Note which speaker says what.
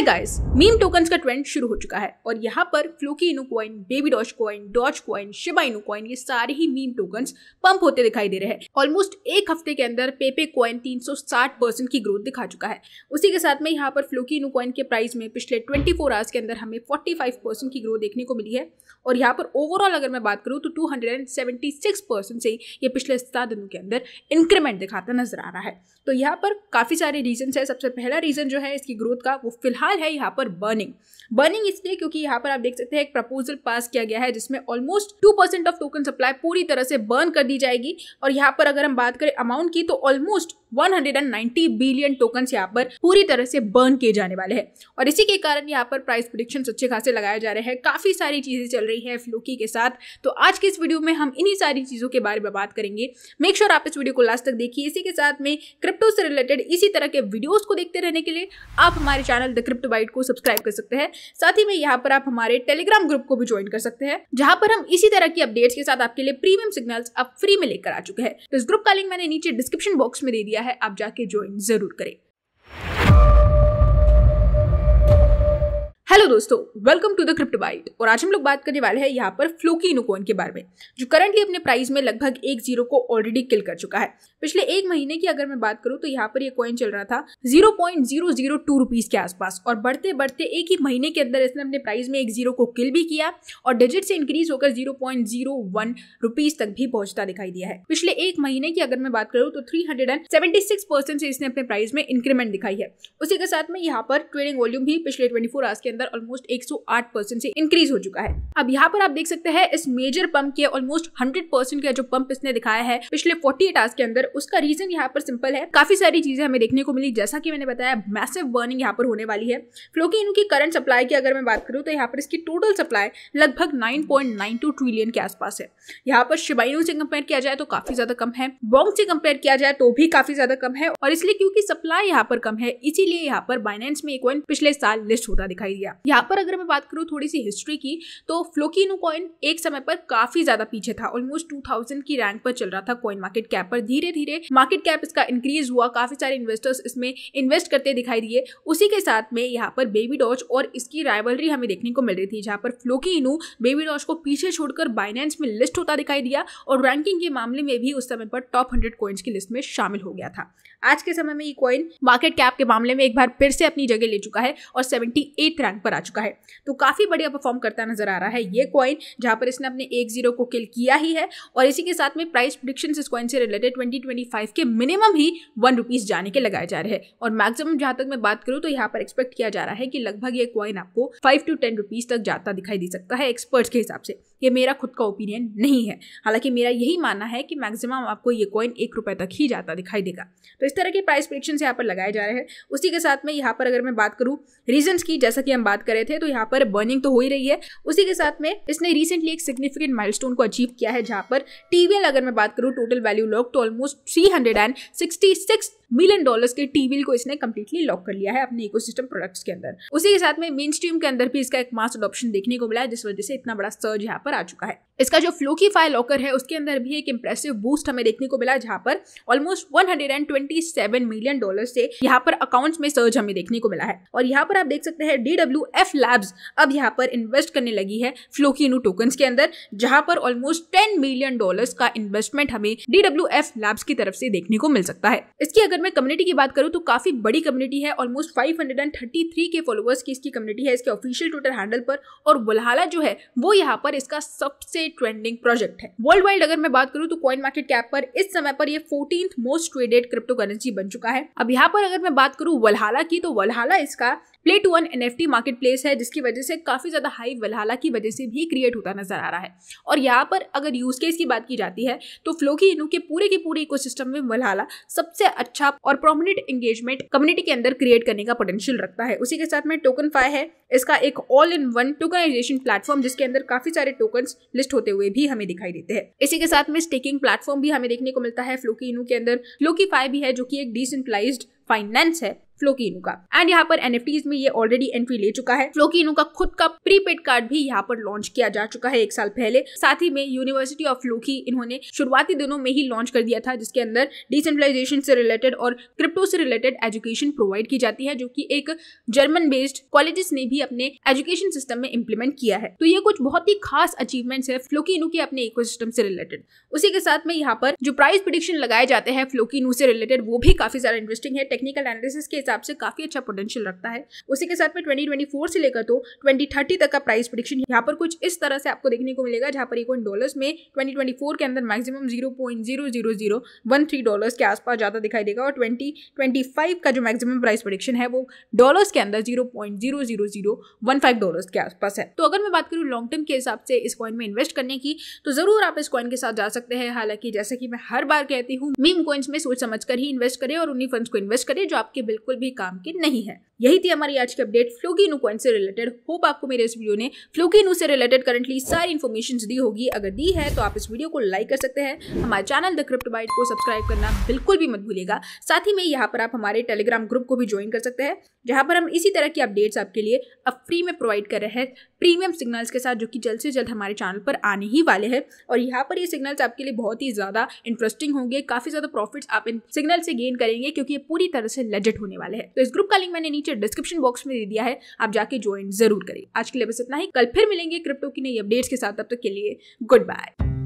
Speaker 1: हाय guys meme tokens का trend शुरू हो चुका है और यहाँ पर Floki Inu coin baby Doge coin Doge coin Shiba Inu coin ये सारे ही मीम टोकन्स पंप होते दिखाई दे रहे हैं ऑलमोस्ट एक हफ्ते के अंदर पेपे कॉइन 360 परसेंट की ग्रोथ दिखा चुका है उसी के साथ में यहाँ पर फ्लोकी इनो कॉइन के प्राइस में पिछले ट्वेंटी आवर्स के अंदर हमें फोर्टी की ग्रोथ देखने को मिली है और यहाँ पर ओवरऑल अगर मैं बात करूँ तो टू से ये पिछले सात दिनों के अंदर इंक्रीमेंट दिखाता नजर आ रहा है तो यहाँ पर काफ़ी सारे रीजन्स है सबसे पहला रीज़न जो है इसकी ग्रोथ का वो फिलहाल सवाल है यहाँ पर बर्निंग बर्निंग इसलिए क्योंकि यहाँ पर आप देख सकते हैं एक प्रपोजल पास किया गया है जिसमें almost two percent of token supply पूरी तरह से बर्न कर दी जाएगी और यहाँ पर अगर हम बात करें अमाउंट की तो ऑलमोस्ट 190 बिलियन टोकन यहाँ पर पूरी तरह से बर्न किए जाने वाले हैं और इसी के कारण यहाँ पर प्राइस प्रोडिक्शन अच्छे खासे लगाए जा रहे हैं काफ़ी सारी चीज़ें चल रही है फ्लोकी के साथ तो आज के इस वीडियो में हम इन्हीं सारी चीज़ों के बारे में बात करेंगे मेक श्योर आप इस वीडियो को लास्ट तक देखिए इसी के साथ में क्रिप्टो से रिलेटेड इसी तरह के वीडियोज़ को देखते रहने के लिए आप हमारे चैनल द क्रिप्टो बाइट को सब्सक्राइब कर सकते हैं साथ ही में यहाँ पर आप हमारे टेलीग्राम ग्रुप को भी ज्वाइन कर सकते हैं जहाँ पर हम इसी तरह की अपडेट्स के साथ आपके लिए प्रीमियम सिग्नल्स आप फ्री में लेकर आ चुके हैं तो इस ग्रुप का लिंक मैंने नीचे डिस्क्रिप्शन बॉक्स में दे दिया है आप जाके ज्वाइन जरूर करें हेलो दोस्तों welcome to the crypto byte और आज हम लोग बात करने वाले हैं यहाँ पर फ्लोकी इनोकॉइन के बारे में जो करंटली अपने प्राइस में लगभग एक जीरो को ऑलरेडी किल कर चुका है पिछले एक महीने की अगर मैं बात करूँ तो यहाँ पर ये यह कॉइन चल रहा था zero point zero zero two rupees के आसपास और बढ़ते बढ़ते एक ही महीने के अंदर इसने अपने प्राइस में एक जीरो को किल भी किया और डिजिट से इंक्रीज होकर zero point zero one rupees तक भी पहुंचता दिखाई दिया है पिछले एक महीने की अगर मैं बात करूँ तो three hundred and seventy six percent से इसने अपने प्राइस में इंक्रीमेंट दिखाई है उसी के साथ में यहाँ पर ट्रेडिंग वॉल्यूम भी पिछले ट्वेंटी फोर आवर्स के अंदर ऑलमोस्ट 108 परसेंट से इंक्रीज हो चुका है अब यहाँ पर आप देख सकते हैं इस मेजर पंप के ऑलमोस्ट 100 परसेंट का जो पंप इसने दिखाया है पिछले 48 आवर्स के अंदर उसका रीजन यहाँ पर सिंपल है काफी सारी चीजें हमें देखने को मिली जैसा कि मैंने बताया मैसेव बर्निंग यहाँ पर होने वाली है फ्लो की इनकी करंट सप्लाई की अगर मैं बात करूँ तो यहाँ पर इसकी टोटल सप्लाई लगभग नाइन ट्रिलियन के आसपास है यहाँ पर शिबाइनू से कंपेयर किया जाए तो काफी ज्यादा कम है बॉन्ग से कंपेयर किया जाए तो भी काफी ज्यादा कम है और इसलिए क्योंकि सप्लाई यहाँ पर कम है इसीलिए यहाँ पर बाइनेंस में एक पिछले साल लिस्ट होता दिखाई दिया यहाँ पर अगर मैं बात करूँ थोड़ी सी हिस्ट्री की तो फ्लोकिनो कॉइन एक समय पर काफी ज्यादा पीछे था ऑलमोस्ट टू थाउजेंड की रैंक पर चल रहा था कॉइन मार्केट कैप पर धीरे धीरे मार्केट कैप इसका इंक्रीज हुआ काफी सारे इन्वेस्टर्स इसमें इन्वेस्ट करते दिखाई दिए उसी के साथ में यहाँ पर बेबी डॉच और इसकी राइवलरी हमें देखने को मिल रही थी जहाँ पर फ्लोकिनो बेबी डॉच को पीछे छोड़कर बाइनेंस में लिस्ट होता दिखाई दिया और रैंकिंग के मामले में भी उस समय पर टॉप हंड्रेड कॉइन्स की लिस्ट में शामिल हो गया था आज के समय में ये कॉइन मार्केट कैप के मामले में एक बार फिर से अपनी जगह ले चुका है और सेवेंटी रैंक पर आ चुका है तो काफ़ी बढ़िया परफॉर्म करता नजर आ रहा है ये कॉइन जहां पर इसने अपने एक जीरो को किल किया ही है और इसी के साथ में प्राइस प्रिडिक्शन इस कॉइन से रिलेटेड ट्वेंटी ट्वेंटी फाइव के मिनिमम ही वन रुपीज़ जाने के लगाए जा रहे हैं और मैक्सिमम जहां तक मैं बात करूं तो यहां पर एक्सपेक्ट किया जा रहा है कि लगभग ये कॉइन आपको फाइव टू टेन रुपीज़ तक जाता दिखाई दे सकता है एक्सपर्ट्स के हिसाब से ये मेरा खुद का ओपिनियन नहीं है हालांकि मेरा यही मानना है कि मैक्सिमम आपको ये कॉइन एक रुपए तक ही जाता दिखाई देगा तो इस तरह के प्राइस प्रिडिक्शन यहाँ पर लगाए जा रहे हैं उसी के साथ में यहाँ पर अगर मैं बात करूँ रीजन की जैसा कि हम बात बात कर रहे थे तो यहाँ पर बर्निंग तो हो ही रही है उसी के साथ में इसने रिसेंटली एक सिग्निफिकेंट माइल को अचीव किया है जहाँ पर टीवीएल अगर मैं बात करूँ टोटल वैल्यू लॉक तो almost three hundred and sixty six million dollars के टीवील को इसने कम्प्लीटली लॉक कर लिया है अपने इकोसिस्टम प्रोडक्ट्स के अंदर उसी के साथ में मेन स्ट्रीम के अंदर भी इसका एक मास अडॉप्शन देखने को मिला है जिस वजह से इतना बड़ा सर्ज यहाँ पर आ चुका है इसका जो फ्लोकी फाइल लॉकर है उसके अंदर भी एक इंप्रेसिव बूस्ट हमें देखने को मिला जहाँ पर ऑलमोस्ट 127 मिलियन डॉलर से यहाँ पर अकाउंट्स में सर्ज हमें देखने को मिला है और यहाँ पर आप देख सकते हैं डी डब्ल्यू एफ लैब्स अब यहाँ पर इन्वेस्ट करने लगी है नू टोकन्स के अंदर जहाँ पर ऑलमोस्ट टेन मिलियन डॉलर का इन्वेस्टमेंट हमें डी डब्ल्यू एफ लैब्स की तरफ से देखने को मिल सकता है इसकी अगर अगर मैं कम्युनिटी की बात करूँ तो काफ़ी बड़ी कम्युनिटी है almost five hundred and thirty three के फॉलोअर्स की इसकी कम्युनिटी है इसके ऑफिशियल ट्विटर हैंडल पर और बुलहाला जो है वो यहाँ पर इसका सबसे ट्रेंडिंग प्रोजेक्ट है वर्ल्ड वाइड अगर मैं बात करूँ तो कॉइन मार्केट कैप पर इस समय पर यह fourteen most traded cryptocurrency बन चुका है अब यहाँ पर अगर मैं बात करूँ वलहाला की तो वलहाला इसका play to earn marketplace है जिसकी वजह से काफ़ी ज़्यादा हाई वलहाला की वजह से भी क्रिएट होता नजर आ रहा है और यहाँ पर अगर यूज केस की बात की जाती है तो फ्लोकी इनू के पूरे के पूरे इकोसिस्टम में वलहाला सबसे अच्छा आप और प्रोमिनेंट एंगेजमेंट कम्युनिटी के अंदर क्रिएट करने का पोटेंशियल रखता है उसी के साथ में टोकन फाइव है इसका एक all in one tokenization platform जिसके अंदर काफी सारे टोकन लिस्ट होते हुए भी हमें दिखाई देते हैं इसी के साथ में स्टेकिंग प्लेटफॉर्म भी हमें देखने को मिलता है फ्लोकी इनू के अंदर फ्लोकी फाइव भी है जो की एक डिसेंट्रलाइज फाइनेंस है फ्लोकिनो का एंड यहाँ पर एन में ये ऑलरेडी एंट्री ले चुका है फ्लोकिनो का खुद का प्रीपेड कार्ड भी यहाँ पर लॉन्च किया जा चुका है एक साल पहले साथ ही में यूनिवर्सिटी ऑफ फ्लोकी इन्होंने शुरुआती दिनों में ही लॉन्च कर दिया था जिसके अंदर डिसेंट्रलाइजेशन से रिलेटेड और क्रिप्टो से रिलेटेड एजुकेशन प्रोवाइड की जाती है जो की एक जर्मन बेस्ड कॉलेजेस ने भी अपने एजुकेशन सिस्टम में इम्प्लीमेंट किया है तो ये कुछ बहुत ही खास अचीवमेंट्स है फ्लोकिनो के अपने इको से रिलेटेड उसी के साथ में यहाँ पर जो प्राइस प्रिडिक्शन लगाए जाते हैं फ्लोकिनो से रिलेटेड वो भी काफी ज्यादा इंटरेस्टिंग है टेक्निकल एनालिसिस के हिसाब से काफ़ी अच्छा पोटेंशियल रखता है उसी के साथ में ट्वेंटी से लेकर तो ट्वेंटी तक का प्राइस प्रोडिक्शन यहाँ पर कुछ इस तरह से आपको देखने को मिलेगा जहाँ पर एक डॉलर्स में ट्वेंटी के अंदर मैक्सिमम जीरो पॉइंट डॉलर्स के आसपास ज़्यादा दिखाई देगा और ट्वेंटी का जो मैक्सिमम प्राइस प्रोडिक्शन है वो डॉलर्स के अंदर जीरो डॉलर्स के आसपास है तो अगर मैं बात करूँ लॉन्ग टर्म के हिसाब से इस कॉइन में इन्वेस्ट करने की तो ज़रूर आप इस कॉइन के साथ जा सकते हैं हालांकि जैसे कि मैं हर बार कहती हूँ मीम कॉइन्स में सोच समझ कर ही इन्वेस्ट करें और उन्हीं फंड्स को इन्वेस्ट करें जो आपके बिल्कुल भी काम की नहीं है यही थी हमारी आज की अपडेट नू पॉइंट से रिलेटेड होप आपको मेरे इस वीडियो ने नू से रिलेटेड करंटली सारी इन्फॉर्मेशन दी होगी अगर दी है तो आप इस वीडियो को लाइक कर सकते हैं हमारे चैनल द क्रिप्ट बाइट को सब्सक्राइब करना बिल्कुल भी मत भूलिएगा साथ ही में यहाँ पर आप हमारे टेलीग्राम ग्रुप को भी ज्वाइन कर सकते हैं जहाँ पर हम इसी तरह की अपडेट्स आपके लिए अब फ्री में प्रोवाइड कर रहे हैं प्रीमियम सिग्नल्स के साथ जो कि जल्द से जल्द हमारे चैनल पर आने ही वाले हैं और यहाँ पर ये सिग्नल्स आपके लिए बहुत ही ज़्यादा इंटरेस्टिंग होंगे काफ़ी ज़्यादा प्रॉफिट्स आप इन सिग्नल से गेन करेंगे क्योंकि ये पूरी तरह से लजट होने वाला वाले हैं तो इस ग्रुप का लिंक मैंने नीचे डिस्क्रिप्शन बॉक्स में दे दिया है आप जाके ज्वाइन जरूर करें आज के लिए बस इतना ही कल फिर मिलेंगे क्रिप्टो की नई अपडेट्स के साथ तब तक के लिए गुड बाय